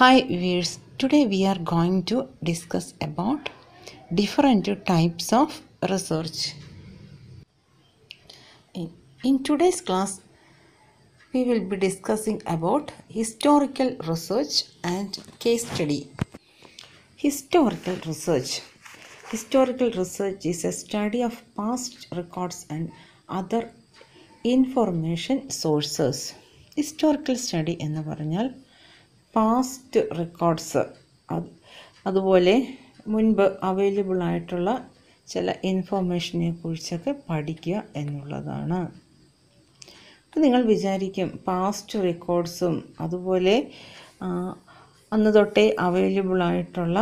Hi viewers, today we are going to discuss about different types of research. In, in today's class, we will be discussing about historical research and case study. Historical research. Historical research is a study of past records and other information sources. Historical study എന്ന് പറഞ്ഞാൽ past records അതുപോലെ മുൻപ് available ആയിട്ടുള്ള ചില ഇൻഫോർമേഷനെ കുറിച്ചൊക്കെ പഠിക്കുക എന്നുള്ളതാണ് നിങ്ങൾ വിചാരിക്കും പാസ്റ്റ് റെക്കോർഡ്സും അതുപോലെ അന്ന് തൊട്ടേ അവൈലബിൾ ആയിട്ടുള്ള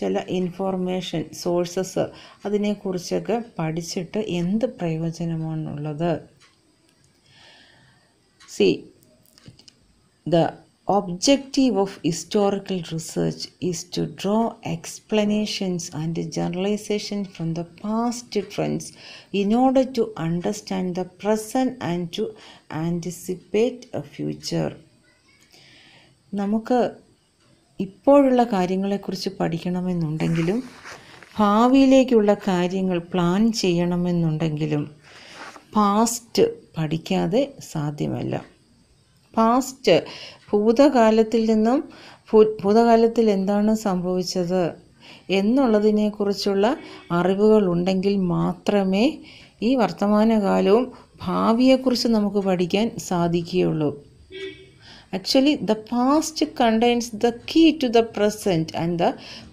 ചില ഇൻഫോർമേഷൻ സോഴ്സസ് അതിനെക്കുറിച്ചൊക്കെ പഠിച്ചിട്ട് എന്ത് പ്രയോജനമാണുള്ളത് see the objective of historical research is to draw explanations and generalisation from the past trends in order to understand the present and to anticipate a future നമുക്ക് ഇപ്പോഴുള്ള കാര്യങ്ങളെക്കുറിച്ച് പഠിക്കണമെന്നുണ്ടെങ്കിലും ഭാവിയിലേക്കുള്ള കാര്യങ്ങൾ പ്ലാൻ ചെയ്യണമെന്നുണ്ടെങ്കിലും പാസ്റ്റ് പഠിക്കാതെ സാധ്യമല്ല പാസ്റ്റ് ഭൂതകാലത്തിൽ നിന്നും ഭൂതകാലത്തിൽ എന്താണ് സംഭവിച്ചത് എന്നുള്ളതിനെക്കുറിച്ചുള്ള അറിവുകൾ ഉണ്ടെങ്കിൽ മാത്രമേ ഈ വർത്തമാനകാലവും ഭാവിയെക്കുറിച്ച് നമുക്ക് പഠിക്കാൻ സാധിക്കുകയുള്ളൂ actually the past contains the key to the present and the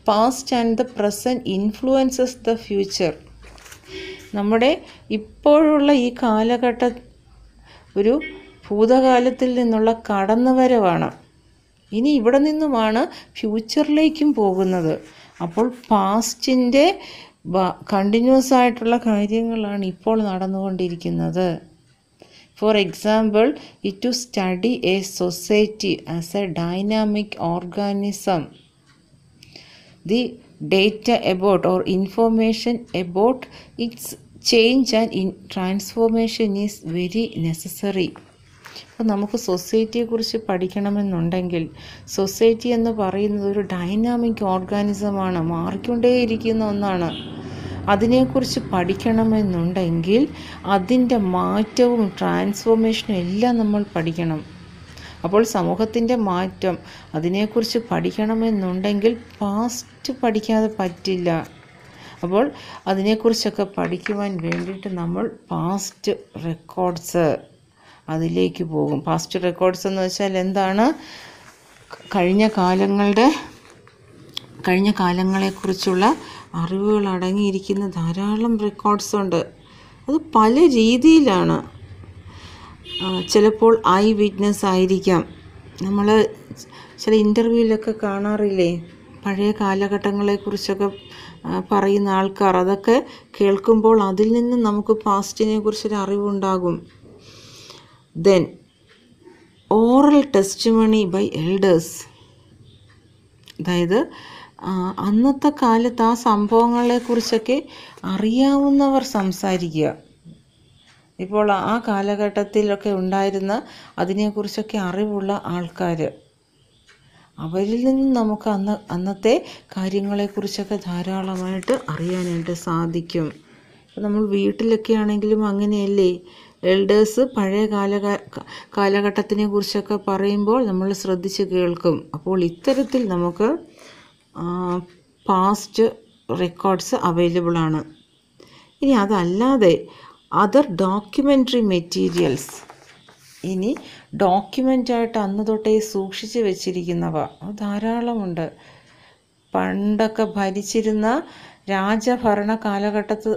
past and the present influences the future നമ്മുടെ ഇപ്പോഴുള്ള ഈ കാലഘട്ട ഒരു ഭൂതകാലത്തിൽ നിന്നുള്ള കടന്നുവരവാണ് ഇനി ഇവിടെ നിന്നുമാണ് ഫ്യൂച്ചറിലേക്കും പോകുന്നത് അപ്പോൾ പാസ്റ്റിൻ്റെ കണ്ടിന്യൂസ് ആയിട്ടുള്ള കാര്യങ്ങളാണ് ഇപ്പോൾ നടന്നുകൊണ്ടിരിക്കുന്നത് for example it to study a society as a dynamic organism the data about or information about its change and in transformation is very necessary അപ്പോൾ നമുക്ക് സൊസൈറ്റിയെക്കുറിച്ച് പഠിക്കണമെന്നുണ്ടെങ്കിൽ സൊസൈറ്റി എന്ന് പറയുന്നത് ഒരു ഡൈനാമിക് ഓർഗാനിസമാണ് മാറിക്കൊണ്ടേയിരിക്കുന്ന ഒന്നാണ് അതിനെക്കുറിച്ച് പഠിക്കണമെന്നുണ്ടെങ്കിൽ അതിൻ്റെ മാറ്റവും ട്രാൻസ്ഫോർമേഷനും എല്ലാം നമ്മൾ പഠിക്കണം അപ്പോൾ സമൂഹത്തിൻ്റെ മാറ്റം അതിനെക്കുറിച്ച് പഠിക്കണമെന്നുണ്ടെങ്കിൽ പാസ്റ്റ് പഠിക്കാതെ പറ്റില്ല അപ്പോൾ അതിനെക്കുറിച്ചൊക്കെ പഠിക്കുവാൻ വേണ്ടിയിട്ട് നമ്മൾ പാസ്റ്റ് റെക്കോർഡ്സ് അതിലേക്ക് പോകും പാസ്റ്റ് റെക്കോർഡ്സ് എന്ന് വെച്ചാൽ എന്താണ് കഴിഞ്ഞ കാലങ്ങളുടെ കഴിഞ്ഞ കാലങ്ങളെക്കുറിച്ചുള്ള അറിവുകൾ അടങ്ങിയിരിക്കുന്ന ധാരാളം റെക്കോർഡ്സ് ഉണ്ട് അത് പല രീതിയിലാണ് ചിലപ്പോൾ ഐ വിറ്റ്നസ് ആയിരിക്കാം നമ്മൾ ചില ഇൻ്റർവ്യൂവിലൊക്കെ കാണാറില്ലേ പഴയ കാലഘട്ടങ്ങളെക്കുറിച്ചൊക്കെ പറയുന്ന ആൾക്കാർ അതൊക്കെ കേൾക്കുമ്പോൾ അതിൽ നിന്ന് നമുക്ക് പാസ്റ്റിനെ കുറിച്ചൊരു അറിവുണ്ടാകും then oral testimony by elders അതായത് അന്നത്തെ കാലത്ത് ആ സംഭവങ്ങളെക്കുറിച്ചൊക്കെ അറിയാവുന്നവർ സംസാരിക്കുക ഇപ്പോൾ ആ കാലഘട്ടത്തിലൊക്കെ ഉണ്ടായിരുന്ന അതിനെക്കുറിച്ചൊക്കെ അറിവുള്ള ആൾക്കാർ അവരിൽ നിന്ന് നമുക്ക് അന്ന് അന്നത്തെ കാര്യങ്ങളെക്കുറിച്ചൊക്കെ ധാരാളമായിട്ട് അറിയാനായിട്ട് സാധിക്കും നമ്മൾ വീട്ടിലൊക്കെ ആണെങ്കിലും അങ്ങനെയല്ലേ എൽഡേഴ്സ് പഴയ കാല കാലഘട്ടത്തിനെ കുറിച്ചൊക്കെ പറയുമ്പോൾ നമ്മൾ ശ്രദ്ധിച്ച് കേൾക്കും അപ്പോൾ ഇത്തരത്തിൽ നമുക്ക് പാസ്റ്റ് റെക്കോർഡ്സ് അവൈലബിൾ ആണ് ഇനി അതല്ലാതെ അതർ ഡോക്യുമെൻ്ററി മെറ്റീരിയൽസ് ഇനി ഡോക്യുമെൻ്റായിട്ട് അന്ന് തൊട്ടേ സൂക്ഷിച്ച് വെച്ചിരിക്കുന്നവ ധാരാളമുണ്ട് പണ്ടൊക്കെ ഭരിച്ചിരുന്ന രാജഭരണ കാലഘട്ടത്ത്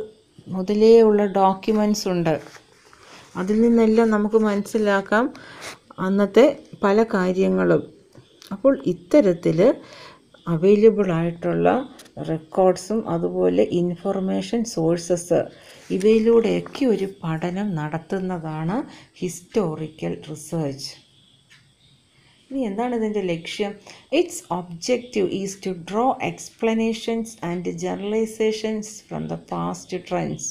മുതലേ ഉള്ള ഡോക്യുമെൻസ് ഉണ്ട് അതിൽ നിന്നെല്ലാം നമുക്ക് മനസ്സിലാക്കാം അന്നത്തെ പല കാര്യങ്ങളും അപ്പോൾ ഇത്തരത്തിൽ അവൈലബിൾ ആയിട്ടുള്ള റെക്കോർഡ്സും അതുപോലെ ഇൻഫർമേഷൻ സോഴ്സസ് ഇവയിലൂടെയൊക്കെ ഒരു പഠനം നടത്തുന്നതാണ് ഹിസ്റ്റോറിക്കൽ റിസർച്ച് ഇനി എന്താണ് ഇതിൻ്റെ ലക്ഷ്യം its objective is to draw explanations and generalisations from the past trends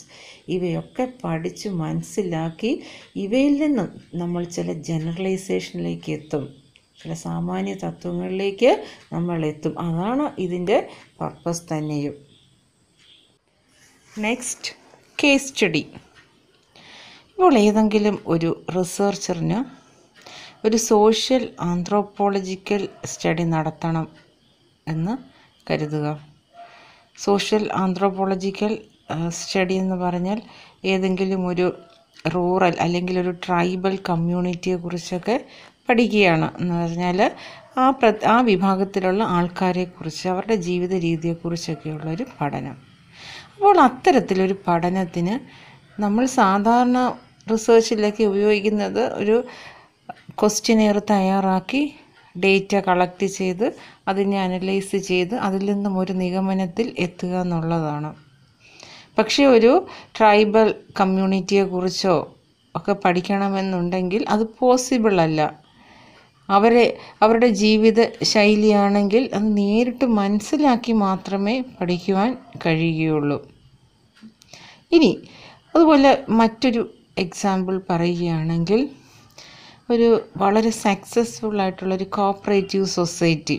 ഇവയൊക്കെ പഠിച്ച് മനസ്സിലാക്കി ഇവയിൽ നിന്നും നമ്മൾ ചില ജനറലൈസേഷനിലേക്ക് എത്തും ചില സാമാന്യ തത്വങ്ങളിലേക്ക് നമ്മൾ എത്തും അതാണ് ഇതിൻ്റെ പർപ്പസ് തന്നെയും നെക്സ്റ്റ് കേസ് സ്റ്റഡി ഇപ്പോൾ ഏതെങ്കിലും ഒരു റിസർച്ചറിന് ഒരു സോഷ്യൽ ആന്ത്രോപോളജിക്കൽ സ്റ്റഡി നടത്തണം എന്ന് കരുതുക സോഷ്യൽ ആന്ത്രോപോളജിക്കൽ സ്റ്റഡി എന്ന് പറഞ്ഞാൽ ഏതെങ്കിലും ഒരു റൂറൽ അല്ലെങ്കിൽ ഒരു ട്രൈബൽ കമ്മ്യൂണിറ്റിയെ കുറിച്ചൊക്കെ പഠിക്കുകയാണ് എന്ന് പറഞ്ഞാൽ ആ പ്ര ആ വിഭാഗത്തിലുള്ള ആൾക്കാരെക്കുറിച്ച് അവരുടെ ജീവിത രീതിയെക്കുറിച്ചൊക്കെയുള്ളൊരു പഠനം അപ്പോൾ അത്തരത്തിലൊരു പഠനത്തിന് നമ്മൾ സാധാരണ റിസേർച്ചിലൊക്കെ ഉപയോഗിക്കുന്നത് ഒരു ക്വസ്റ്റ്യനെയർ തയ്യാറാക്കി ഡേറ്റ കളക്ട് ചെയ്ത് അതിനെ അനലൈസ് ചെയ്ത് അതിൽ നിന്നും ഒരു നിഗമനത്തിൽ എത്തുക എന്നുള്ളതാണ് പക്ഷേ ഒരു ട്രൈബൽ കമ്മ്യൂണിറ്റിയെക്കുറിച്ചോ ഒക്കെ പഠിക്കണമെന്നുണ്ടെങ്കിൽ അത് പോസിബിൾ അല്ല അവരെ അവരുടെ ജീവിത ശൈലിയാണെങ്കിൽ അത് നേരിട്ട് മനസ്സിലാക്കി മാത്രമേ പഠിക്കുവാൻ കഴിയുകയുള്ളൂ ഇനി അതുപോലെ മറ്റൊരു എക്സാമ്പിൾ പറയുകയാണെങ്കിൽ ഒരു വളരെ സക്സസ്ഫുൾ ആയിട്ടുള്ളൊരു കോപ്പറേറ്റീവ് സൊസൈറ്റി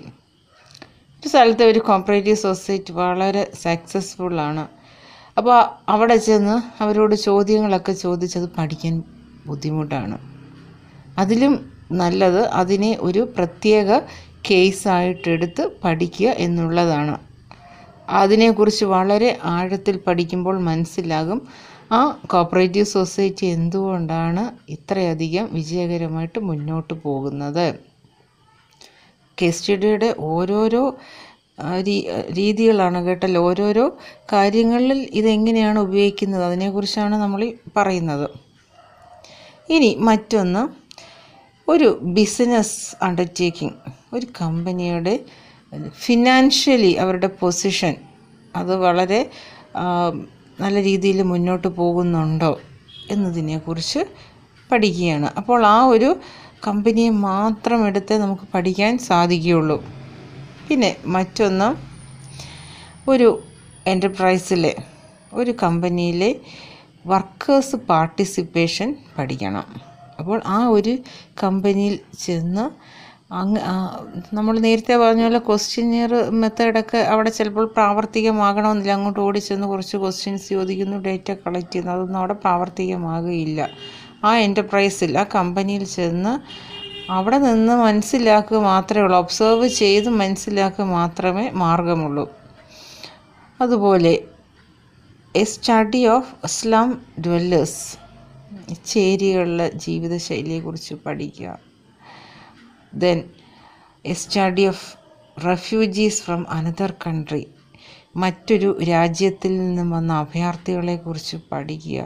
ഒരു സ്ഥലത്തെ ഒരു കോപ്പറേറ്റീവ് സൊസൈറ്റി വളരെ സക്സസ്ഫുള്ളാണ് അപ്പോൾ അവിടെ ചെന്ന് അവരോട് ചോദ്യങ്ങളൊക്കെ ചോദിച്ചത് പഠിക്കാൻ ബുദ്ധിമുട്ടാണ് അതിലും നല്ലത് അതിനെ ഒരു പ്രത്യേക കേസായിട്ടെടുത്ത് പഠിക്കുക എന്നുള്ളതാണ് അതിനെക്കുറിച്ച് വളരെ ആഴത്തിൽ പഠിക്കുമ്പോൾ മനസ്സിലാകും ആ കോപ്പറേറ്റീവ് സൊസൈറ്റി എന്തുകൊണ്ടാണ് ഇത്രയധികം വിജയകരമായിട്ട് മുന്നോട്ട് പോകുന്നത് കേസ് സ്റ്റഡിയുടെ ഓരോരോ രീതികളാണ് കേട്ടല്ലോ ഓരോരോ കാര്യങ്ങളിൽ ഇതെങ്ങനെയാണ് ഉപയോഗിക്കുന്നത് അതിനെക്കുറിച്ചാണ് നമ്മൾ പറയുന്നത് ഇനി മറ്റൊന്ന് ഒരു ബിസിനസ് അണ്ടർടേക്കിംഗ് ഒരു കമ്പനിയുടെ ഫിനാൻഷ്യലി അവരുടെ പൊസിഷൻ അത് വളരെ നല്ല രീതിയിൽ മുന്നോട്ട് പോകുന്നുണ്ടോ എന്നതിനെക്കുറിച്ച് പഠിക്കുകയാണ് അപ്പോൾ ആ ഒരു കമ്പനിയെ മാത്രം എടുത്തേ നമുക്ക് പഠിക്കാൻ സാധിക്കുകയുള്ളൂ പിന്നെ മറ്റൊന്ന് ഒരു എൻ്റർപ്രൈസിലെ ഒരു കമ്പനിയിൽ വർക്കേഴ്സ് പാർട്ടിസിപ്പേഷൻ പഠിക്കണം അപ്പോൾ ആ ഒരു കമ്പനിയിൽ ചെന്ന് അങ്ങ് നമ്മൾ നേരത്തെ പറഞ്ഞ പോലെ ക്വസ്റ്റ്യനിയർ മെത്തേഡൊക്കെ അവിടെ ചിലപ്പോൾ പ്രാവർത്തികമാകണമെന്നില്ല അങ്ങോട്ട് ഓടിച്ചെന്ന് കുറച്ച് ക്വസ്റ്റ്യൻസ് ചോദിക്കുന്നു ഡേറ്റ കളക്ട് ചെയ്യുന്നു അതൊന്നും അവിടെ പ്രാവർത്തികമാകുകയില്ല ആ എൻ്റർപ്രൈസിൽ ആ കമ്പനിയിൽ ചെന്ന് അവിടെ നിന്ന് മനസ്സിലാക്കുക മാത്രമേ ഉള്ളൂ ഒബ്സർവ് ചെയ്ത് മനസ്സിലാക്കുക മാത്രമേ മാർഗമുള്ളൂ അതുപോലെ a study of slum dwellers ചേരികളിലെ ജീവിതശൈലിയെക്കുറിച്ച് പഠിക്കുക then a study of refugees from another country മറ്റൊരു രാജ്യത്തിൽ നിന്നും വന്ന അഭയാർത്ഥികളെക്കുറിച്ച് പഠിക്കുക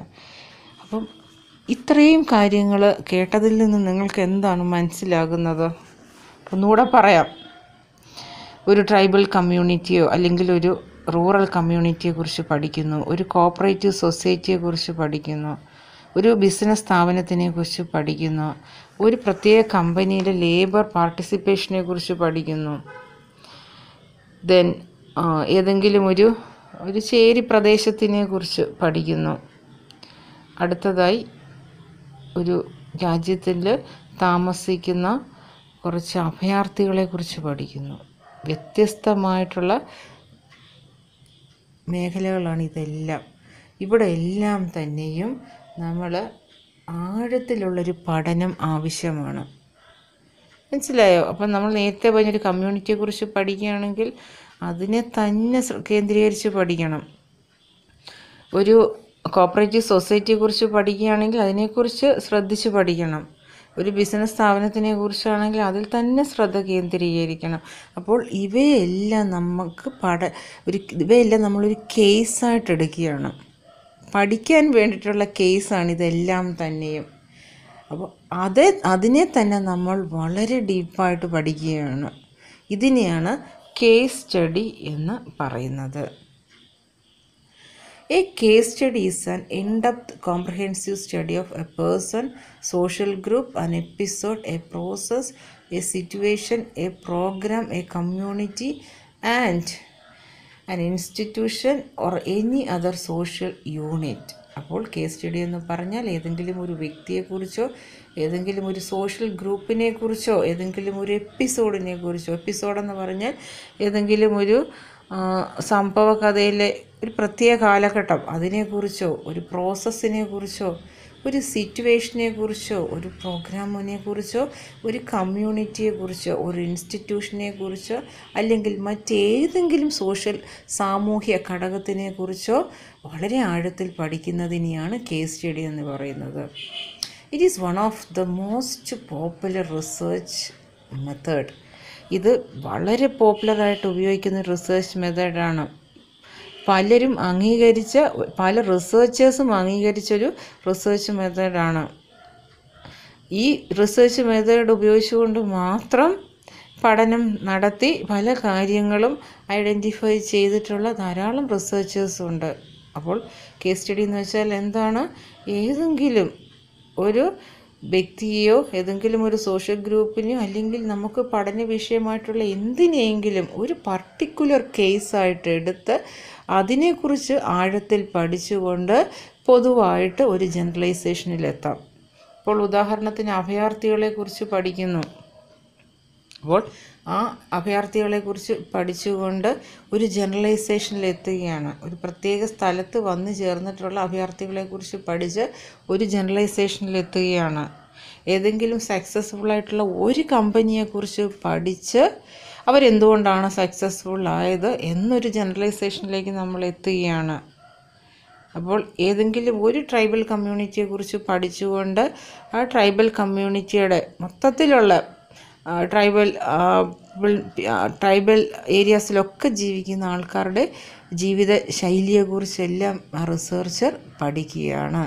ഇത്രയും കാര്യങ്ങൾ കേട്ടതിൽ നിന്ന് നിങ്ങൾക്ക് എന്താണ് മനസ്സിലാകുന്നത് ഒന്നുകൂടെ പറയാം ഒരു ട്രൈബൽ കമ്മ്യൂണിറ്റിയോ അല്ലെങ്കിൽ ഒരു റൂറൽ കമ്മ്യൂണിറ്റിയെക്കുറിച്ച് പഠിക്കുന്നു ഒരു കോപ്പറേറ്റീവ് സൊസൈറ്റിയെക്കുറിച്ച് പഠിക്കുന്നു ഒരു ബിസിനസ് സ്ഥാപനത്തിനെക്കുറിച്ച് പഠിക്കുന്നു ഒരു പ്രത്യേക കമ്പനിയിലെ ലേബർ പാർട്ടിസിപ്പേഷനെ കുറിച്ച് പഠിക്കുന്നു ദെൻ ഏതെങ്കിലും ഒരു ഒരു ചേരി പ്രദേശത്തിനെ കുറിച്ച് പഠിക്കുന്നു അടുത്തതായി ഒരു രാജ്യത്തിൽ താമസിക്കുന്ന കുറച്ച് അഭയാർത്ഥികളെക്കുറിച്ച് പഠിക്കുന്നു വ്യത്യസ്തമായിട്ടുള്ള മേഖലകളാണ് ഇതെല്ലാം ഇവിടെ എല്ലാം തന്നെയും നമ്മൾ ആഴത്തിലുള്ളൊരു പഠനം ആവശ്യമാണ് മനസ്സിലായോ അപ്പം നമ്മൾ നേരത്തെ പറഞ്ഞൊരു കമ്മ്യൂണിറ്റിയെക്കുറിച്ച് പഠിക്കുകയാണെങ്കിൽ അതിനെ തന്നെ കേന്ദ്രീകരിച്ച് പഠിക്കണം ഒരു കോപ്പറേറ്റീവ് സൊസൈറ്റിയെക്കുറിച്ച് പഠിക്കുകയാണെങ്കിൽ അതിനെക്കുറിച്ച് ശ്രദ്ധിച്ച് പഠിക്കണം ഒരു ബിസിനസ് സ്ഥാപനത്തിനെ കുറിച്ചാണെങ്കിൽ അതിൽ തന്നെ ശ്രദ്ധ കേന്ദ്രീകരിക്കണം അപ്പോൾ ഇവയെല്ലാം നമുക്ക് പഠ ഒരു ഇവയെല്ലാം നമ്മളൊരു കേസായിട്ട് എടുക്കുകയാണ് പഠിക്കാൻ വേണ്ടിയിട്ടുള്ള കേസാണ് ഇതെല്ലാം തന്നെയും അപ്പോൾ അതേ അതിനെ തന്നെ നമ്മൾ വളരെ ഡീപ്പായിട്ട് പഠിക്കുകയാണ് ഇതിനെയാണ് കേസ് സ്റ്റഡി എന്ന് പറയുന്നത് a case study is an in depth comprehensive study of a person social group an episode a process a situation a programme a community and an institution or any other social unit അപ്പോൾ case study എന്ന് പറഞ്ഞാൽ ഏതെങ്കിലും ഒരു വ്യക്തിയെക്കുറിച്ചോ ഏതെങ്കിലും ഒരു social ഗ്രൂപ്പിനെ കുറിച്ചോ ഏതെങ്കിലും ഒരു എപ്പിസോഡിനെ കുറിച്ചോ എപ്പിസോഡെന്ന് പറഞ്ഞാൽ ഏതെങ്കിലും ഒരു സംഭവകഥയിലെ ഒരു പ്രത്യേക കാലഘട്ടം അതിനെക്കുറിച്ചോ ഒരു പ്രോസസ്സിനെ കുറിച്ചോ ഒരു സിറ്റുവേഷനെ കുറിച്ചോ ഒരു പ്രോഗ്രാമിനെ കുറിച്ചോ ഒരു കമ്മ്യൂണിറ്റിയെ കുറിച്ചോ ഒരു ഇൻസ്റ്റിറ്റ്യൂഷനെ കുറിച്ചോ അല്ലെങ്കിൽ മറ്റേതെങ്കിലും സോഷ്യൽ സാമൂഹ്യ ഘടകത്തിനെ കുറിച്ചോ വളരെ ആഴത്തിൽ പഠിക്കുന്നതിനെയാണ് കേസ് സ്റ്റഡി എന്ന് പറയുന്നത് it is one of the most popular research method ഇത് വളരെ പോപ്പുലറായിട്ട് ഉപയോഗിക്കുന്ന റിസർച്ച് മെത്തേഡാണ് പലരും അംഗീകരിച്ച പല റിസേർച്ചേഴ്സും അംഗീകരിച്ചൊരു റിസേർച്ച് മെത്തേഡാണ് ഈ റിസേർച്ച് മെത്തേഡ് ഉപയോഗിച്ചുകൊണ്ട് മാത്രം പഠനം നടത്തി പല കാര്യങ്ങളും ഐഡൻറ്റിഫൈ ചെയ്തിട്ടുള്ള ധാരാളം റിസേർച്ചേഴ്സും ഉണ്ട് അപ്പോൾ കേസ് സ്റ്റഡി എന്ന് വെച്ചാൽ എന്താണ് ഏതെങ്കിലും ഒരു വ്യക്തിയെയോ ഏതെങ്കിലും ഒരു സോഷ്യൽ ഗ്രൂപ്പിനെയോ അല്ലെങ്കിൽ നമുക്ക് പഠന വിഷയമായിട്ടുള്ള എന്തിനെയെങ്കിലും ഒരു പർട്ടിക്കുലർ കേസായിട്ട് എടുത്ത് അതിനെക്കുറിച്ച് ആഴത്തിൽ പഠിച്ചുകൊണ്ട് പൊതുവായിട്ട് ഒരു ജനറലൈസേഷനിലെത്താം ഇപ്പോൾ ഉദാഹരണത്തിന് അഭയാർത്ഥികളെക്കുറിച്ച് പഠിക്കുന്നു അപ്പോൾ ആ കുറിച്ച് പഠിച്ചുകൊണ്ട് ഒരു ജനറലൈസേഷനിലെത്തുകയാണ് ഒരു പ്രത്യേക സ്ഥലത്ത് വന്നു ചേർന്നിട്ടുള്ള കുറിച്ച് പഠിച്ച് ഒരു ജനറലൈസേഷനിലെത്തുകയാണ് ഏതെങ്കിലും സക്സസ്ഫുൾ ആയിട്ടുള്ള ഒരു കമ്പനിയെക്കുറിച്ച് പഠിച്ച് അവരെന്തുകൊണ്ടാണ് സക്സസ്ഫുൾ ആയത് എന്നൊരു ജനറലൈസേഷനിലേക്ക് നമ്മൾ എത്തുകയാണ് അപ്പോൾ ഏതെങ്കിലും ഒരു ട്രൈബൽ കമ്മ്യൂണിറ്റിയെക്കുറിച്ച് പഠിച്ചുകൊണ്ട് ആ ട്രൈബൽ കമ്മ്യൂണിറ്റിയുടെ മൊത്തത്തിലുള്ള ട്രൈബൽ ട്രൈബൽ ഏരിയാസിലൊക്കെ ജീവിക്കുന്ന ആൾക്കാരുടെ ജീവിത ശൈലിയെക്കുറിച്ചെല്ലാം റിസർച്ചർ പഠിക്കുകയാണ്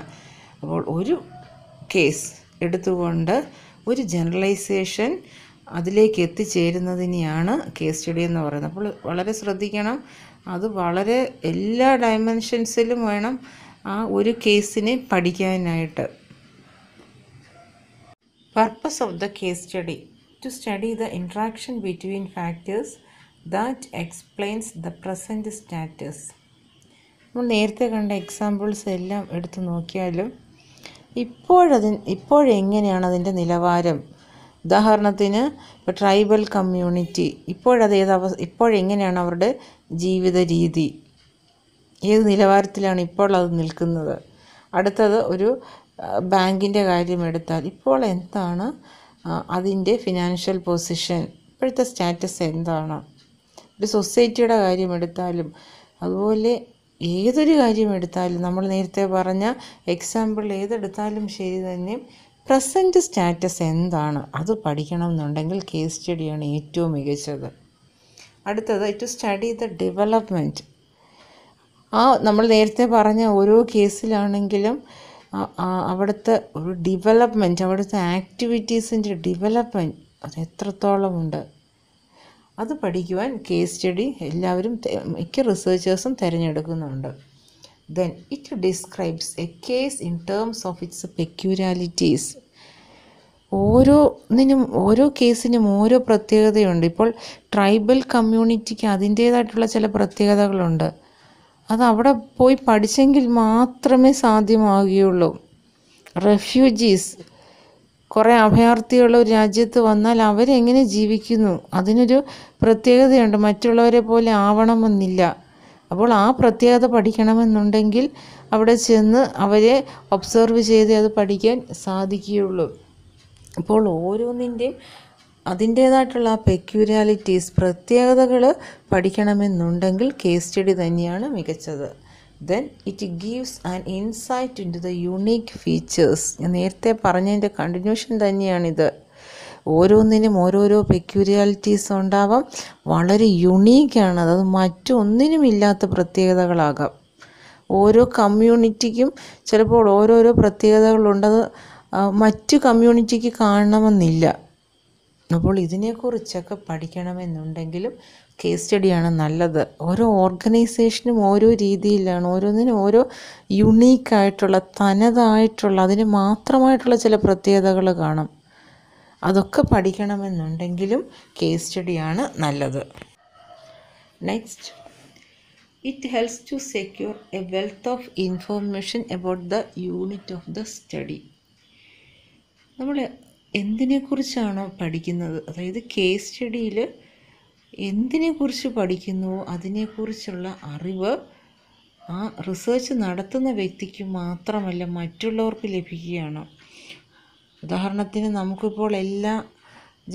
അപ്പോൾ ഒരു കേസ് എടുത്തുകൊണ്ട് ഒരു ജനറലൈസേഷൻ അതിലേക്ക് എത്തിച്ചേരുന്നതിനെയാണ് കേസ് സ്റ്റഡി എന്ന് പറയുന്നത് അപ്പോൾ വളരെ ശ്രദ്ധിക്കണം അത് വളരെ എല്ലാ ഡയമെൻഷൻസിലും വേണം ആ ഒരു കേസിനെ പഠിക്കാനായിട്ട് purpose of the case study to study the interaction between factors that explains the present status നമ്മൾ നേരത്തെ കണ്ട എക്സാമ്പിൾസ് എല്ലാം എടുത്തു നോക്കിയാലും ഇപ്പോഴതി ഇപ്പോഴെങ്ങനെയാണ് അതിൻ്റെ നിലവാരം ഉദാഹരണത്തിന് ഇപ്പോൾ ട്രൈബൽ കമ്മ്യൂണിറ്റി ഇപ്പോഴത് ഏത് അവ ഇപ്പോഴെങ്ങനെയാണ് അവരുടെ ജീവിത രീതി ഏത് നിലവാരത്തിലാണ് ഇപ്പോൾ അത് നിൽക്കുന്നത് അടുത്തത് ഒരു ബാങ്കിൻ്റെ കാര്യം എടുത്താൽ ഇപ്പോൾ എന്താണ് അതിൻ്റെ ഫിനാൻഷ്യൽ പൊസിഷൻ ഇപ്പോഴത്തെ സ്റ്റാറ്റസ് എന്താണ് ഒരു സൊസൈറ്റിയുടെ കാര്യമെടുത്താലും അതുപോലെ ഏതൊരു കാര്യമെടുത്താലും നമ്മൾ നേരത്തെ പറഞ്ഞ എക്സാമ്പിൾ ഏതെടുത്താലും ശരി തന്നെ പ്രസൻറ്റ് സ്റ്റാറ്റസ് എന്താണ് അത് പഠിക്കണം എന്നുണ്ടെങ്കിൽ കേസ് സ്റ്റഡിയാണ് ഏറ്റവും മികച്ചത് അടുത്തത് ടു സ്റ്റഡി ദ ഡെവലപ്മെൻറ്റ് ആ നമ്മൾ നേരത്തെ പറഞ്ഞ ഓരോ കേസിലാണെങ്കിലും അവിടുത്തെ ഒരു ഡെവലപ്മെൻറ്റ് അവിടുത്തെ ആക്ടിവിറ്റീസിൻ്റെ ഡിവലപ്മെൻറ്റ് അത് എത്രത്തോളമുണ്ട് ഉണ്ട് അത് പഠിക്കുവാൻ കേസ് സ്റ്റഡി എല്ലാവരും മിക്ക റിസർച്ചേഴ്സും തിരഞ്ഞെടുക്കുന്നുണ്ട് then it describes a case in terms of its peculiarities ഓരോന്നിനും ഓരോ കേസിനും ഓരോ പ്രത്യേകതയുണ്ട് ഇപ്പോൾ ട്രൈബൽ കമ്മ്യൂണിറ്റിക്ക് അതിൻ്റേതായിട്ടുള്ള ചില പ്രത്യേകതകളുണ്ട് അത് അവിടെ പോയി പഠിച്ചെങ്കിൽ മാത്രമേ സാധ്യമാവുകയുള്ളൂ റെഫ്യൂജീസ് കുറേ അഭയാർത്ഥികളുടെ ഒരു രാജ്യത്ത് വന്നാൽ അവരെങ്ങനെ ജീവിക്കുന്നു അതിനൊരു പ്രത്യേകതയുണ്ട് മറ്റുള്ളവരെ പോലെ ആവണമെന്നില്ല അപ്പോൾ ആ പ്രത്യേകത പഠിക്കണമെന്നുണ്ടെങ്കിൽ അവിടെ ചെന്ന് അവരെ ഒബ്സർവ് ചെയ്ത് അത് പഠിക്കാൻ സാധിക്കുകയുള്ളൂ അപ്പോൾ ഓരോന്നിൻ്റെയും അതിൻ്റേതായിട്ടുള്ള പെക്യൂരാലിറ്റീസ് പ്രത്യേകതകൾ പഠിക്കണമെന്നുണ്ടെങ്കിൽ കേസ് സ്റ്റഡി തന്നെയാണ് മികച്ചത് then it gives an insight into the unique features ഞാൻ നേരത്തെ പറഞ്ഞതിൻ്റെ കണ്ടിന്യൂഷൻ തന്നെയാണിത് ഓരോന്നിനും ഓരോരോ പെക്യൂരിയാലിറ്റീസ് ഉണ്ടാവാം വളരെ യുണീക്കാണ് അതായത് മറ്റൊന്നിനും ഇല്ലാത്ത പ്രത്യേകതകളാകാം ഓരോ കമ്മ്യൂണിറ്റിക്കും ചിലപ്പോൾ ഓരോരോ പ്രത്യേകതകളുണ്ടത് മറ്റ് കമ്മ്യൂണിറ്റിക്ക് കാണണമെന്നില്ല അപ്പോൾ ഇതിനെക്കുറിച്ചൊക്കെ പഠിക്കണമെന്നുണ്ടെങ്കിലും കേസ് സ്റ്റഡിയാണ് നല്ലത് ഓരോ ഓർഗനൈസേഷനും ഓരോ രീതിയിലാണ് ഓരോന്നിനും ഓരോ യുണീക്കായിട്ടുള്ള തനതായിട്ടുള്ള അതിന് മാത്രമായിട്ടുള്ള ചില പ്രത്യേകതകൾ കാണും അതൊക്കെ പഠിക്കണമെന്നുണ്ടെങ്കിലും കേസ് സ്റ്റഡിയാണ് നല്ലത് next it helps to secure a wealth of information about the unit of the study നമ്മൾ എന്തിനെക്കുറിച്ചാണോ പഠിക്കുന്നത് അതായത് കേസ് സ്റ്റഡിയിൽ എന്തിനെക്കുറിച്ച് പഠിക്കുന്നുവോ അതിനെക്കുറിച്ചുള്ള അറിവ് ആ റിസർച്ച് നടത്തുന്ന വ്യക്തിക്ക് മാത്രമല്ല മറ്റുള്ളവർക്ക് ലഭിക്കുകയാണ് ഉദാഹരണത്തിന് നമുക്കിപ്പോൾ എല്ലാ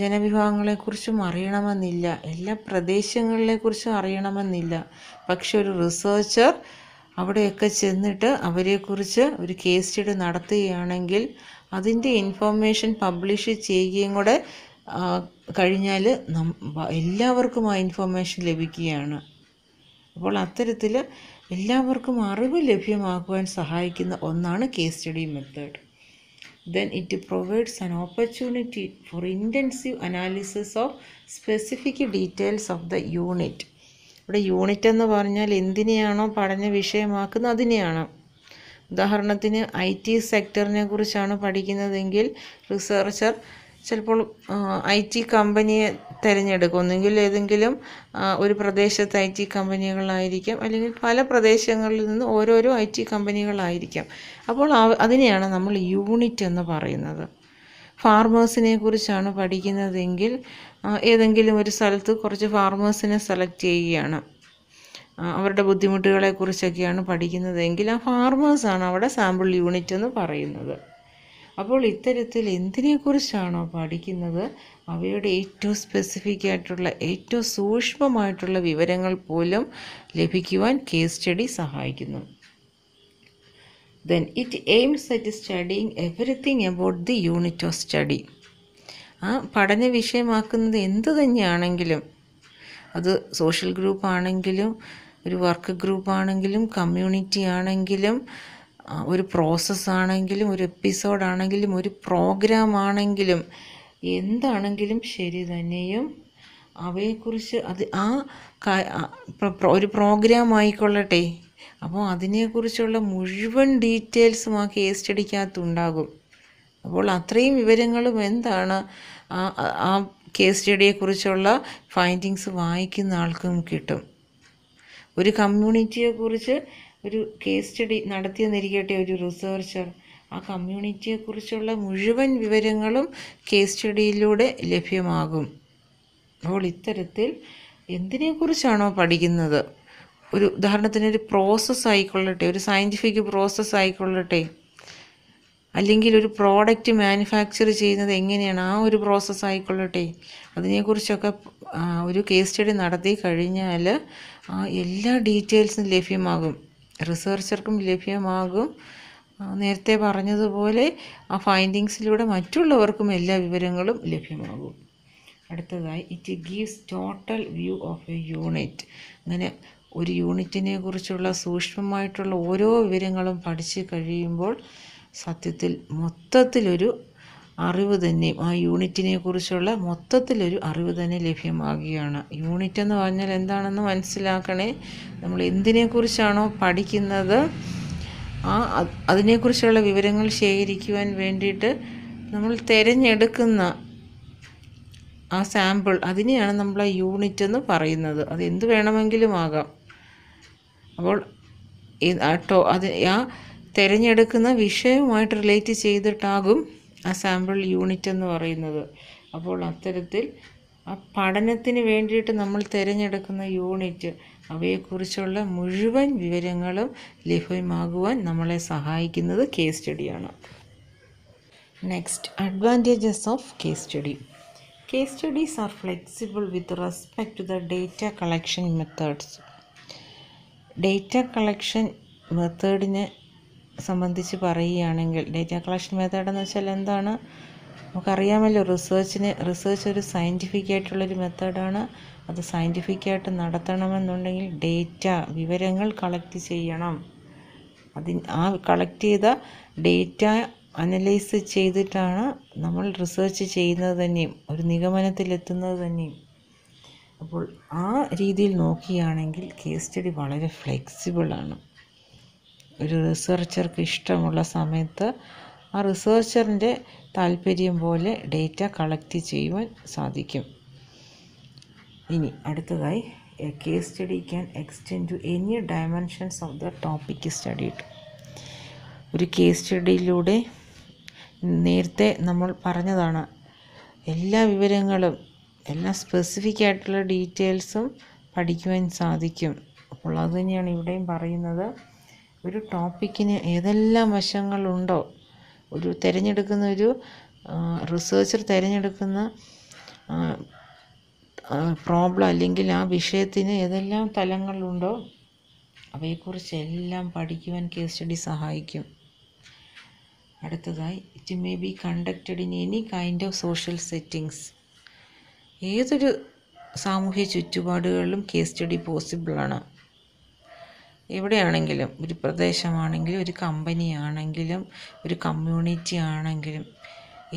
ജനവിഭാഗങ്ങളെക്കുറിച്ചും അറിയണമെന്നില്ല എല്ലാ പ്രദേശങ്ങളിലെക്കുറിച്ചും അറിയണമെന്നില്ല പക്ഷെ ഒരു റിസർച്ചർ അവിടെയൊക്കെ ചെന്നിട്ട് അവരെക്കുറിച്ച് ഒരു കേസ് സ്റ്റഡി നടത്തുകയാണെങ്കിൽ അതിൻ്റെ ഇൻഫർമേഷൻ പബ്ലിഷ് ചെയ്യുകയും കൂടെ കഴിഞ്ഞാൽ എല്ലാവർക്കും ആ ഇൻഫർമേഷൻ ലഭിക്കുകയാണ് അപ്പോൾ അത്തരത്തിൽ എല്ലാവർക്കും അറിവ് ലഭ്യമാക്കുവാൻ സഹായിക്കുന്ന ഒന്നാണ് case study method then it provides an opportunity for intensive analysis of specific details of the unit ഇവിടെ യൂണിറ്റ് എന്ന് പറഞ്ഞാൽ എന്തിനെയാണോ പഠന വിഷയമാക്കുന്നത് അതിനെയാണ് ഉദാഹരണത്തിന് ഐ ടി സെക്ടറിനെ കുറിച്ചാണ് പഠിക്കുന്നതെങ്കിൽ റിസർച്ചർ ചിലപ്പോൾ ഐ ടി കമ്പനിയെ തിരഞ്ഞെടുക്കും ഒന്നുകിൽ ഏതെങ്കിലും ഒരു പ്രദേശത്ത് ഐ ടി കമ്പനികളായിരിക്കാം അല്ലെങ്കിൽ പല പ്രദേശങ്ങളിൽ നിന്ന് ഓരോരോ ഐ ടി കമ്പനികളായിരിക്കാം അപ്പോൾ അതിനെയാണ് നമ്മൾ യൂണിറ്റ് എന്ന് പറയുന്നത് ഫാർമേഴ്സിനെ കുറിച്ചാണ് പഠിക്കുന്നതെങ്കിൽ ഏതെങ്കിലും ഒരു സ്ഥലത്ത് കുറച്ച് ഫാർമേഴ്സിനെ സെലക്ട് ചെയ്യുകയാണ് അവരുടെ ബുദ്ധിമുട്ടുകളെക്കുറിച്ചൊക്കെയാണ് പഠിക്കുന്നതെങ്കിൽ ആ ഫാർമേഴ്സാണ് അവിടെ സാമ്പിൾ യൂണിറ്റ് എന്ന് പറയുന്നത് അപ്പോൾ ഇത്തരത്തിൽ എന്തിനെക്കുറിച്ചാണോ പഠിക്കുന്നത് അവയുടെ ഏറ്റവും സ്പെസിഫിക് ആയിട്ടുള്ള ഏറ്റവും സൂക്ഷ്മമായിട്ടുള്ള വിവരങ്ങൾ പോലും ലഭിക്കുവാൻ കേസ് സ്റ്റഡി സഹായിക്കുന്നു then it aims at studying everything about the unit of study ആ പഠന വിഷയമാക്കുന്നത് എന്തു തന്നെയാണെങ്കിലും അത് സോഷ്യൽ ഗ്രൂപ്പ് ആണെങ്കിലും ഒരു വർക്ക് ഗ്രൂപ്പ് ആണെങ്കിലും കമ്മ്യൂണിറ്റി ആണെങ്കിലും ഒരു പ്രോസസ്സ് ആണെങ്കിലും ഒരു എപ്പിസോഡ് ആണെങ്കിലും ഒരു പ്രോഗ്രാം ആണെങ്കിലും എന്താണെങ്കിലും ശരി തന്നെയും അവയെക്കുറിച്ച് അത് ആ ഒരു പ്രോഗ്രാം ആയിക്കൊള്ളട്ടെ അപ്പോൾ അതിനെക്കുറിച്ചുള്ള മുഴുവൻ ഡീറ്റെയിൽസും ആ കേസ് സ്റ്റഡിക്കകത്തുണ്ടാകും അപ്പോൾ അത്രയും വിവരങ്ങളും എന്താണ് ആ ആ കേസ് സ്റ്റഡിയെക്കുറിച്ചുള്ള ഫൈൻഡിങ്സ് വായിക്കുന്ന ആൾക്കും കിട്ടും ഒരു കമ്മ്യൂണിറ്റിയെക്കുറിച്ച് ഒരു കേസ് സ്റ്റഡി നടത്തിയെന്നിരിക്കട്ടെ ഒരു റിസർച്ചർ ആ കമ്മ്യൂണിറ്റിയെക്കുറിച്ചുള്ള മുഴുവൻ വിവരങ്ങളും കേസ് സ്റ്റഡിയിലൂടെ ലഭ്യമാകും അപ്പോൾ ഇത്തരത്തിൽ എന്തിനെക്കുറിച്ചാണോ പഠിക്കുന്നത് ഒരു ഉദാഹരണത്തിന് ഒരു പ്രോസസ്സ് ആയിക്കൊള്ളട്ടെ ഒരു സയൻറ്റിഫിക് പ്രോസസ്സ് ആയിക്കൊള്ളട്ടെ അല്ലെങ്കിൽ ഒരു പ്രോഡക്റ്റ് മാനുഫാക്ചർ ചെയ്യുന്നത് എങ്ങനെയാണ് ആ ഒരു പ്രോസസ്സ് ആയിക്കൊള്ളട്ടെ അതിനെക്കുറിച്ചൊക്കെ ഒരു കേസ് സ്റ്റഡി നടത്തി കഴിഞ്ഞാൽ ആ എല്ലാ ഡീറ്റെയിൽസും ലഭ്യമാകും റിസർച്ചർക്കും ലഭ്യമാകും നേരത്തെ പറഞ്ഞതുപോലെ ആ ഫൈൻഡിങ്സിലൂടെ മറ്റുള്ളവർക്കും എല്ലാ വിവരങ്ങളും ലഭ്യമാകും അടുത്തതായി it gives total view of a unit അങ്ങനെ ഒരു യൂണിറ്റിനെ കുറിച്ചുള്ള സൂക്ഷ്മമായിട്ടുള്ള ഓരോ വിവരങ്ങളും പഠിച്ച് കഴിയുമ്പോൾ സത്യത്തിൽ മൊത്തത്തിലൊരു അറിവ് തന്നെ ആ യൂണിറ്റിനെ കുറിച്ചുള്ള മൊത്തത്തിലൊരു അറിവ് തന്നെ ലഭ്യമാകുകയാണ് യൂണിറ്റ് എന്ന് പറഞ്ഞാൽ എന്താണെന്ന് മനസ്സിലാക്കണേ നമ്മൾ എന്തിനെക്കുറിച്ചാണോ പഠിക്കുന്നത് ആ അതിനെക്കുറിച്ചുള്ള വിവരങ്ങൾ ശേഖരിക്കുവാൻ വേണ്ടിയിട്ട് നമ്മൾ തിരഞ്ഞെടുക്കുന്ന ആ സാമ്പിൾ അതിനെയാണ് നമ്മൾ ആ യൂണിറ്റ് എന്ന് പറയുന്നത് അത് എന്ത് വേണമെങ്കിലും ആകാം അപ്പോൾ ഈ ടോ അത് ആ തിരഞ്ഞെടുക്കുന്ന വിഷയവുമായിട്ട് റിലേറ്റ് ചെയ്തിട്ടാകും ആ സാമ്പിൾ യൂണിറ്റ് എന്ന് പറയുന്നത് അപ്പോൾ അത്തരത്തിൽ ആ പഠനത്തിന് വേണ്ടിയിട്ട് നമ്മൾ തിരഞ്ഞെടുക്കുന്ന യൂണിറ്റ് അവയെക്കുറിച്ചുള്ള മുഴുവൻ വിവരങ്ങളും ലഭ്യമാകുവാൻ നമ്മളെ സഹായിക്കുന്നത് കേസ് സ്റ്റഡിയാണ് next advantages of case study case studies are flexible with respect to the data collection methods data collection മെത്തേഡിനെ സംബന്ധിച്ച് പറയുകയാണെങ്കിൽ ഡേറ്റ കളക്ഷൻ മെത്തേഡ് എന്ന് വെച്ചാൽ എന്താണ് നമുക്കറിയാമല്ലോ റിസേർച്ചിന് റിസേർച്ച് ഒരു സയൻറ്റിഫിക് ആയിട്ടുള്ളൊരു മെത്തേഡാണ് അത് ആയിട്ട് നടത്തണമെന്നുണ്ടെങ്കിൽ ഡേറ്റ വിവരങ്ങൾ കളക്ട് ചെയ്യണം അതി ആ കളക്ട് ചെയ്ത ഡേറ്റ അനലൈസ് ചെയ്തിട്ടാണ് നമ്മൾ റിസേർച്ച് ചെയ്യുന്നത് തന്നെയും ഒരു നിഗമനത്തിലെത്തുന്നത് തന്നെയും അപ്പോൾ ആ രീതിയിൽ നോക്കുകയാണെങ്കിൽ കേസ് സ്റ്റഡി വളരെ ഫ്ലെക്സിബിളാണ് ഒരു റിസർച്ചർക്ക് ഇഷ്ടമുള്ള സമയത്ത് ആ റിസർച്ചറിൻ്റെ താല്പര്യം പോലെ ഡേറ്റ കളക്ട് ചെയ്യുവാൻ സാധിക്കും ഇനി അടുത്തതായി a case study can extend to any dimensions of the topic studied ഒരു കേസ് സ്റ്റഡിയിലൂടെ നേരത്തെ നമ്മൾ പറഞ്ഞതാണ് എല്ലാ വിവരങ്ങളും എല്ലാ സ്പെസിഫിക് ആയിട്ടുള്ള ഡീറ്റെയിൽസും പഠിക്കുവാൻ സാധിക്കും അപ്പോൾ അത് തന്നെയാണ് ഇവിടെയും പറയുന്നത് ഒരു ടോപ്പിക്കിന് ഏതെല്ലാം വശങ്ങളുണ്ടോ ഒരു തിരഞ്ഞെടുക്കുന്ന ഒരു റിസർച്ചർ തിരഞ്ഞെടുക്കുന്ന പ്രോബ്ലം അല്ലെങ്കിൽ ആ വിഷയത്തിന് ഏതെല്ലാം തലങ്ങളുണ്ടോ അവയെക്കുറിച്ച് എല്ലാം പഠിക്കുവാൻ കേസ് സ്റ്റഡി സഹായിക്കും അടുത്തതായി it may be conducted in any kind of social settings ഏതൊരു സാമൂഹ്യ ചുറ്റുപാടുകളിലും കേസ് സ്റ്റഡി പോസിബിളാണ് എവിടെയാണെങ്കിലും ഒരു പ്രദേശമാണെങ്കിലും ഒരു കമ്പനി ആണെങ്കിലും ഒരു കമ്മ്യൂണിറ്റി ആണെങ്കിലും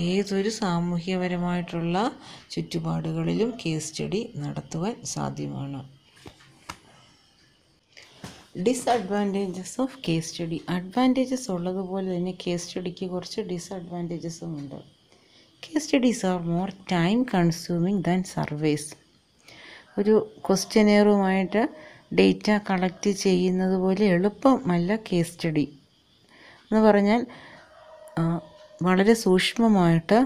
ഏതൊരു സാമൂഹ്യപരമായിട്ടുള്ള ചുറ്റുപാടുകളിലും കേസ് സ്റ്റഡി നടത്തുവാൻ സാധ്യമാണ് disadvantages of case study advantages ഉള്ളതുപോലെ തന്നെ കേസ് സ്റ്റഡിക്ക് കുറച്ച് ഡിസ്അഡ്വാൻറ്റേജസും ഉണ്ട് case studies are more time consuming than surveys ഒരു ക്വസ്റ്റ്യനെയറുമായിട്ട് ഡേറ്റ കളക്ട് ചെയ്യുന്നത് പോലെ എളുപ്പമല്ല കേസ് സ്റ്റഡി എന്ന് പറഞ്ഞാൽ വളരെ സൂക്ഷ്മമായിട്ട്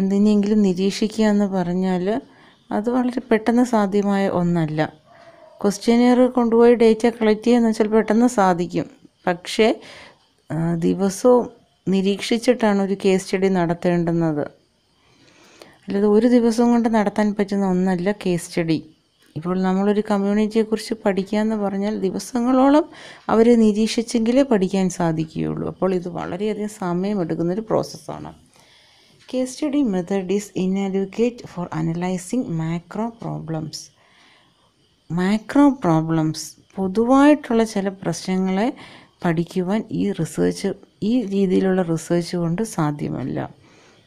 എന്തിനെങ്കിലും നിരീക്ഷിക്കുക എന്ന് പറഞ്ഞാൽ അത് വളരെ പെട്ടെന്ന് സാധ്യമായ ഒന്നല്ല ക്വസ്റ്റ്യനെയർ കൊണ്ടുപോയി ഡേറ്റ കളക്ട് എന്ന് വെച്ചാൽ പെട്ടെന്ന് സാധിക്കും പക്ഷേ ദിവസവും നിരീക്ഷിച്ചിട്ടാണ് ഒരു കേസ് സ്റ്റഡി നടത്തേണ്ടുന്നത് അല്ലാതെ ഒരു ദിവസം കൊണ്ട് നടത്താൻ പറ്റുന്ന ഒന്നല്ല കേസ് സ്റ്റഡി ഇപ്പോൾ നമ്മളൊരു കമ്മ്യൂണിറ്റിയെക്കുറിച്ച് പഠിക്കുക എന്ന് പറഞ്ഞാൽ ദിവസങ്ങളോളം അവരെ നിരീക്ഷിച്ചെങ്കിലേ പഠിക്കാൻ സാധിക്കുകയുള്ളൂ അപ്പോൾ ഇത് വളരെയധികം സമയമെടുക്കുന്നൊരു പ്രോസസ്സാണ് case study method is inadequate for analysing macro problems macro problems പൊതുവായിട്ടുള്ള ചില പ്രശ്നങ്ങളെ പഠിക്കുവാൻ ഈ റിസർച്ച് ഈ രീതിയിലുള്ള റിസർച്ച് കൊണ്ട് സാധ്യമല്ല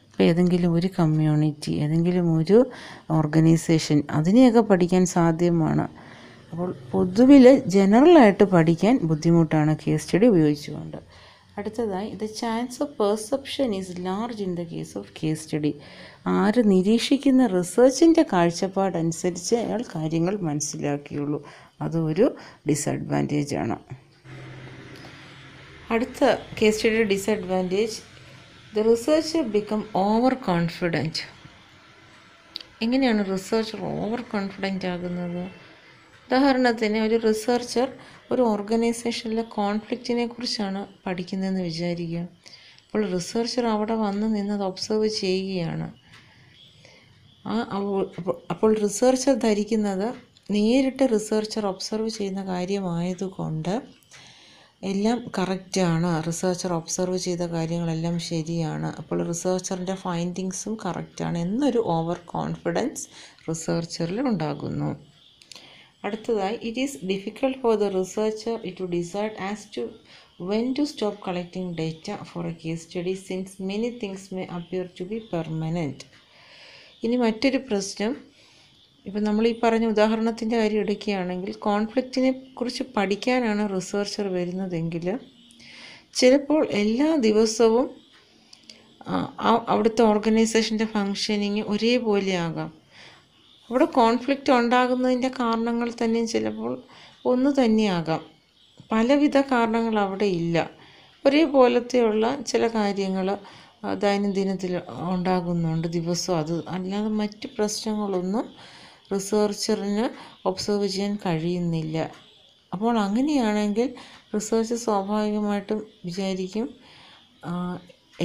ഇപ്പോൾ ഏതെങ്കിലും ഒരു കമ്മ്യൂണിറ്റി ഏതെങ്കിലും ഒരു ഓർഗനൈസേഷൻ അതിനെയൊക്കെ പഠിക്കാൻ സാധ്യമാണ് അപ്പോൾ പൊതുവിൽ ജനറലായിട്ട് പഠിക്കാൻ ബുദ്ധിമുട്ടാണ് കേസ് സ്റ്റഡി ഉപയോഗിച്ചുകൊണ്ട് അടുത്തതായി the chance of perception is large in the case of case study ആര് നിരീക്ഷിക്കുന്ന റിസർച്ചിൻ്റെ കാഴ്ചപ്പാടനുസരിച്ച് അയാൾ കാര്യങ്ങൾ മനസ്സിലാക്കിയുള്ളൂ അതൊരു ആണ് അടുത്ത കേസ് സ്റ്റഡിയുടെ disadvantage the researcher become over confident എങ്ങനെയാണ് റിസർച്ചർ ഓവർ കോൺഫിഡൻറ്റ് ആകുന്നത് ഉദാഹരണത്തിന് ഒരു റിസർച്ചർ ഒരു ഓർഗനൈസേഷനിലെ കോൺഫ്ലിക്റ്റിനെ കുറിച്ചാണ് പഠിക്കുന്നതെന്ന് വിചാരിക്കുക അപ്പോൾ റിസർച്ചർ അവിടെ വന്ന് നിന്നത് ഒബ്സർവ് ചെയ്യുകയാണ് ആ അപ്പോൾ റിസർച്ചർ ധരിക്കുന്നത് നേരിട്ട് റിസർച്ചർ ഒബ്സർവ് ചെയ്യുന്ന കാര്യമായതുകൊണ്ട് എല്ലാം കറക്റ്റാണ് റിസർച്ചർ ഒബ്സർവ് ചെയ്ത കാര്യങ്ങളെല്ലാം ശരിയാണ് അപ്പോൾ റിസർച്ചറിൻ്റെ ഫൈൻഡിങ്സും കറക്റ്റാണ് എന്നൊരു ഓവർ കോൺഫിഡൻസ് റിസർച്ചറിൽ ഉണ്ടാകുന്നു അടുത്തതായി it is difficult for the researcher to decide as to when to stop collecting data for a case study since many things may appear to be permanent ഇനി മറ്റൊരു പ്രശ്നം ഇപ്പം നമ്മൾ ഈ പറഞ്ഞ ഉദാഹരണത്തിൻ്റെ കാര്യം എടുക്കുകയാണെങ്കിൽ കോൺഫ്ലിക്റ്റിനെ കുറിച്ച് പഠിക്കാനാണ് റിസർച്ചർ വരുന്നതെങ്കിൽ ചിലപ്പോൾ എല്ലാ ദിവസവും അവിടുത്തെ ഓർഗനൈസേഷൻ്റെ ഫങ്ഷനിങ് ഒരേപോലെ ആകാം അവിടെ കോൺഫ്ലിക്റ്റ് ഉണ്ടാകുന്നതിൻ്റെ കാരണങ്ങൾ തന്നെയും ചിലപ്പോൾ ഒന്ന് തന്നെയാകാം പലവിധ കാരണങ്ങൾ അവിടെ ഇല്ല ഒരേപോലത്തെയുള്ള ചില കാര്യങ്ങൾ ദൈനംദിനത്തിൽ ഉണ്ടാകുന്നുണ്ട് ദിവസവും അത് അല്ലാതെ മറ്റ് പ്രശ്നങ്ങളൊന്നും റിസർച്ചറിന് ഒബ്സർവ് ചെയ്യാൻ കഴിയുന്നില്ല അപ്പോൾ അങ്ങനെയാണെങ്കിൽ റിസർച്ച് സ്വാഭാവികമായിട്ടും വിചാരിക്കും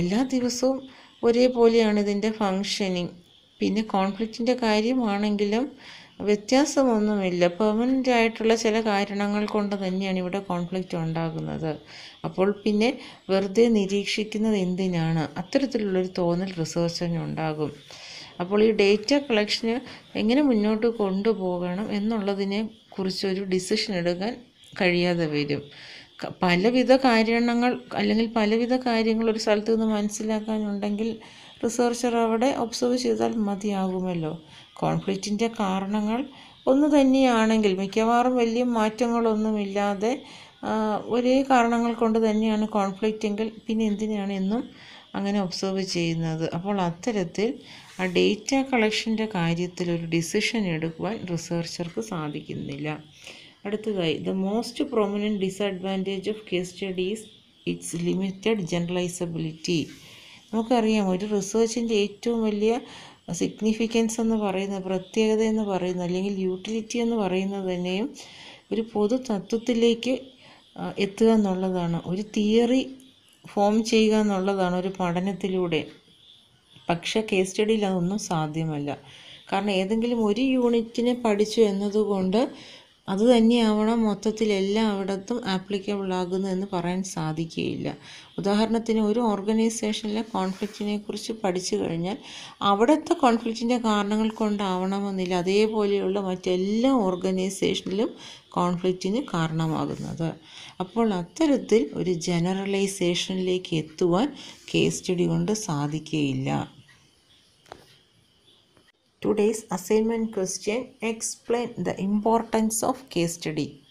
എല്ലാ ദിവസവും ഒരേപോലെയാണ് ഇതിൻ്റെ ഫങ്ഷനിങ് പിന്നെ കോൺഫ്ലിക്റ്റിൻ്റെ കാര്യമാണെങ്കിലും വ്യത്യാസമൊന്നുമില്ല പെർമനൻ്റ് ആയിട്ടുള്ള ചില കാരണങ്ങൾ കൊണ്ട് തന്നെയാണ് ഇവിടെ കോൺഫ്ലിക്റ്റ് ഉണ്ടാകുന്നത് അപ്പോൾ പിന്നെ വെറുതെ നിരീക്ഷിക്കുന്നത് എന്തിനാണ് അത്തരത്തിലുള്ളൊരു തോന്നൽ ഉണ്ടാകും അപ്പോൾ ഈ ഡേറ്റ കളക്ഷന് എങ്ങനെ മുന്നോട്ട് കൊണ്ടുപോകണം എന്നുള്ളതിനെ കുറിച്ചൊരു ഡിസിഷൻ എടുക്കാൻ കഴിയാതെ വരും പലവിധ കാര്യങ്ങൾ അല്ലെങ്കിൽ പലവിധ കാര്യങ്ങൾ ഒരു സ്ഥലത്ത് നിന്ന് മനസ്സിലാക്കാനുണ്ടെങ്കിൽ റിസർച്ചർ അവിടെ ഒബ്സർവ് ചെയ്താൽ മതിയാകുമല്ലോ കോൺഫ്ലിക്റ്റിൻ്റെ കാരണങ്ങൾ ഒന്ന് തന്നെയാണെങ്കിൽ മിക്കവാറും വലിയ മാറ്റങ്ങളൊന്നുമില്ലാതെ ഒരേ കാരണങ്ങൾ കൊണ്ട് തന്നെയാണ് കോൺഫ്ലിക്റ്റ് എങ്കിൽ പിന്നെ എന്തിനാണ് എന്നും അങ്ങനെ ഒബ്സർവ് ചെയ്യുന്നത് അപ്പോൾ അത്തരത്തിൽ ആ ഡേറ്റ കളക്ഷൻ്റെ കാര്യത്തിൽ ഒരു ഡിസിഷൻ എടുക്കുവാൻ റിസർച്ചർക്ക് സാധിക്കുന്നില്ല അടുത്തതായി the most prominent disadvantage of case studies its limited generalisability നമുക്കറിയാം ഒരു റിസേർച്ചിൻ്റെ ഏറ്റവും വലിയ സിഗ്നിഫിക്കൻസ് എന്ന് പറയുന്ന പ്രത്യേകത എന്ന് പറയുന്ന അല്ലെങ്കിൽ യൂട്ടിലിറ്റി എന്ന് പറയുന്നത് തന്നെയും ഒരു പൊതു തത്വത്തിലേക്ക് എത്തുക എന്നുള്ളതാണ് ഒരു തിയറി ഫോം ചെയ്യുക എന്നുള്ളതാണ് ഒരു പഠനത്തിലൂടെ പക്ഷേ കേസ് സ്റ്റഡിയിൽ അതൊന്നും സാധ്യമല്ല കാരണം ഏതെങ്കിലും ഒരു യൂണിറ്റിനെ പഠിച്ചു എന്നതുകൊണ്ട് അത് തന്നെയാവണം മൊത്തത്തിൽ എല്ലായിടത്തും ആപ്ലിക്കബിൾ ആകുന്നതെന്ന് പറയാൻ സാധിക്കുകയില്ല ഉദാഹരണത്തിന് ഒരു ഓർഗനൈസേഷനിലെ കോൺഫ്ലിക്റ്റിനെ കുറിച്ച് പഠിച്ചു കഴിഞ്ഞാൽ അവിടുത്തെ കോൺഫ്ലിക്റ്റിൻ്റെ കാരണങ്ങൾ കൊണ്ടാവണമെന്നില്ല അതേപോലെയുള്ള മറ്റെല്ലാ ഓർഗനൈസേഷനിലും കോൺഫ്ലിക്റ്റിന് കാരണമാകുന്നത് അപ്പോൾ അത്തരത്തിൽ ഒരു ജനറലൈസേഷനിലേക്ക് എത്തുവാൻ കേസ് സ്റ്റഡി കൊണ്ട് സാധിക്കുകയില്ല Today's assignment question explain the importance of case study.